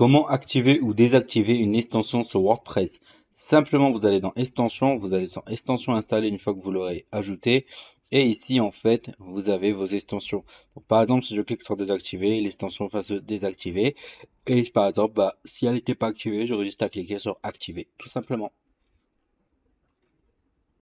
Comment activer ou désactiver une extension sur WordPress Simplement, vous allez dans Extension, vous allez sur Extension installée une fois que vous l'aurez ajoutée. Et ici, en fait, vous avez vos extensions. par exemple, si je clique sur désactiver, l'extension va se désactiver. Et par exemple, bah, si elle n'était pas activée, j'aurais juste à cliquer sur activer, tout simplement.